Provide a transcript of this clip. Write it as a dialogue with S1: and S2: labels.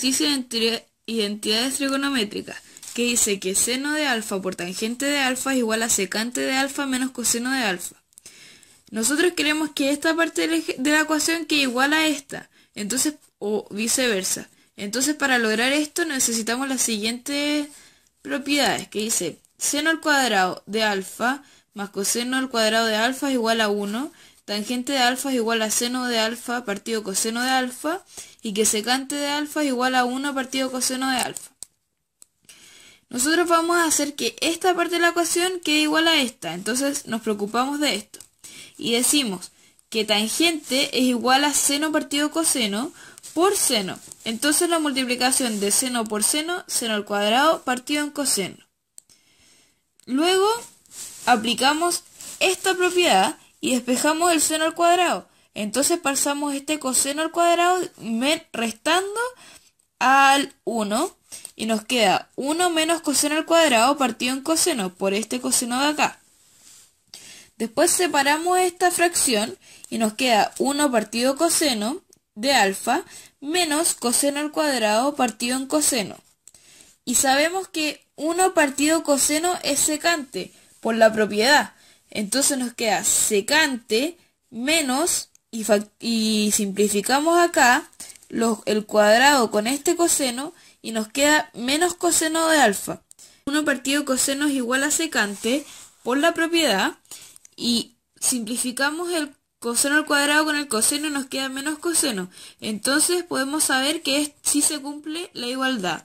S1: de identidades trigonométricas, que dice que seno de alfa por tangente de alfa es igual a secante de alfa menos coseno de alfa. Nosotros queremos que esta parte de la ecuación quede igual a esta, entonces o viceversa. Entonces para lograr esto necesitamos las siguientes propiedades, que dice seno al cuadrado de alfa más coseno al cuadrado de alfa es igual a 1, tangente de alfa es igual a seno de alfa partido coseno de alfa y que secante de alfa es igual a 1 partido coseno de alfa. Nosotros vamos a hacer que esta parte de la ecuación quede igual a esta, entonces nos preocupamos de esto. Y decimos que tangente es igual a seno partido coseno por seno. Entonces la multiplicación de seno por seno, seno al cuadrado partido en coseno. Luego aplicamos esta propiedad y despejamos el seno al cuadrado. Entonces pasamos este coseno al cuadrado restando al 1 y nos queda 1 menos coseno al cuadrado partido en coseno por este coseno de acá. Después separamos esta fracción y nos queda 1 partido coseno de alfa menos coseno al cuadrado partido en coseno. Y sabemos que 1 partido coseno es secante por la propiedad. Entonces nos queda secante menos y, simplificamos acá el cuadrado con este coseno y nos queda menos coseno de alfa. 1 partido coseno es igual a secante por la propiedad y simplificamos el coseno al cuadrado con el coseno y nos queda menos coseno. Entonces podemos saber que sí si se cumple la igualdad.